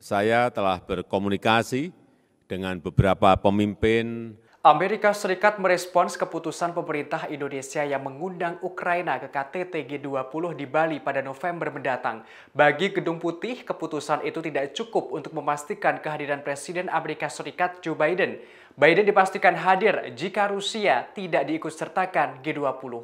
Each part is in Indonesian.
saya telah berkomunikasi dengan beberapa pemimpin Amerika Serikat merespons keputusan pemerintah Indonesia yang mengundang Ukraina ke KTT G20 di Bali pada November mendatang. Bagi Gedung Putih, keputusan itu tidak cukup untuk memastikan kehadiran Presiden Amerika Serikat Joe Biden. Biden dipastikan hadir jika Rusia tidak diikutsertakan G20.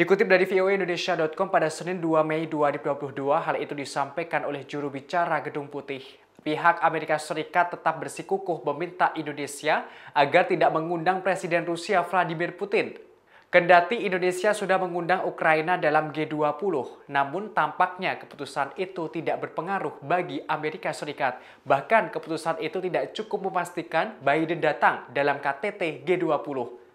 Dikutip dari voaindonesia.com e pada Senin 2 Mei 2022, hal itu disampaikan oleh juru bicara Gedung Putih, pihak Amerika Serikat tetap bersikukuh meminta Indonesia agar tidak mengundang Presiden Rusia Vladimir Putin. Kendati Indonesia sudah mengundang Ukraina dalam G20, namun tampaknya keputusan itu tidak berpengaruh bagi Amerika Serikat. Bahkan keputusan itu tidak cukup memastikan Biden datang dalam KTT G20.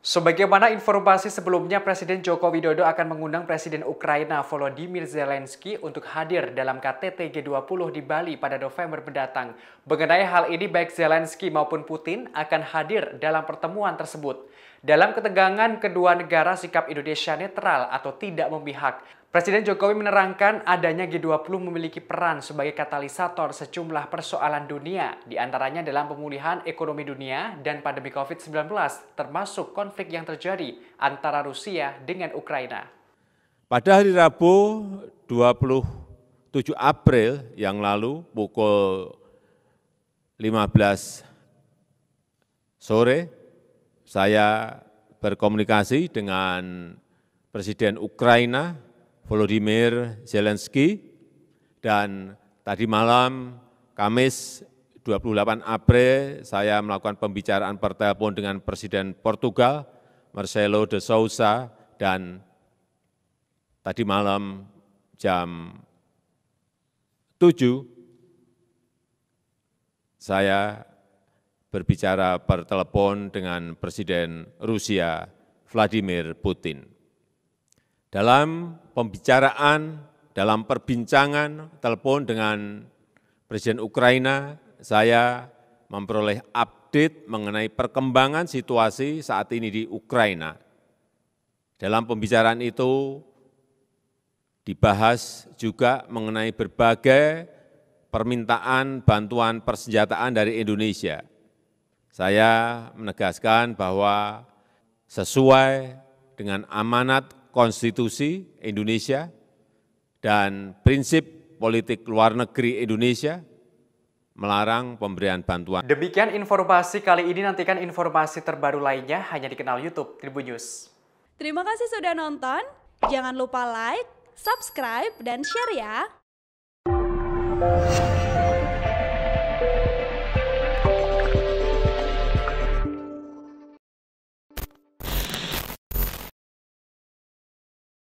Sebagaimana informasi sebelumnya, Presiden Joko Widodo akan mengundang Presiden Ukraina Volodymyr Zelensky untuk hadir dalam KTT G20 di Bali pada November mendatang. Mengenai hal ini, baik Zelensky maupun Putin akan hadir dalam pertemuan tersebut. Dalam ketegangan kedua negara, sikap Indonesia netral atau tidak memihak. Presiden Jokowi menerangkan adanya G20 memiliki peran sebagai katalisator sejumlah persoalan dunia, diantaranya dalam pemulihan ekonomi dunia dan pandemi COVID-19, termasuk konflik yang terjadi antara Rusia dengan Ukraina. Pada hari Rabu 27 April yang lalu pukul 15 sore, saya berkomunikasi dengan Presiden Ukraina volodymyr zelensky dan tadi malam kamis 28 april saya melakukan pembicaraan per telepon dengan presiden portugal marcelo de sousa dan tadi malam jam 7 saya berbicara per telepon dengan Presiden Rusia Vladimir Putin dalam pembicaraan, dalam perbincangan telepon dengan Presiden Ukraina, saya memperoleh update mengenai perkembangan situasi saat ini di Ukraina. Dalam pembicaraan itu dibahas juga mengenai berbagai permintaan bantuan persenjataan dari Indonesia. Saya menegaskan bahwa sesuai dengan amanat konstitusi Indonesia dan prinsip politik luar negeri Indonesia melarang pemberian bantuan. Demikian informasi kali ini, nantikan informasi terbaru lainnya hanya di kanal YouTube Tribun News. Terima kasih sudah nonton, jangan lupa like, subscribe, dan share ya!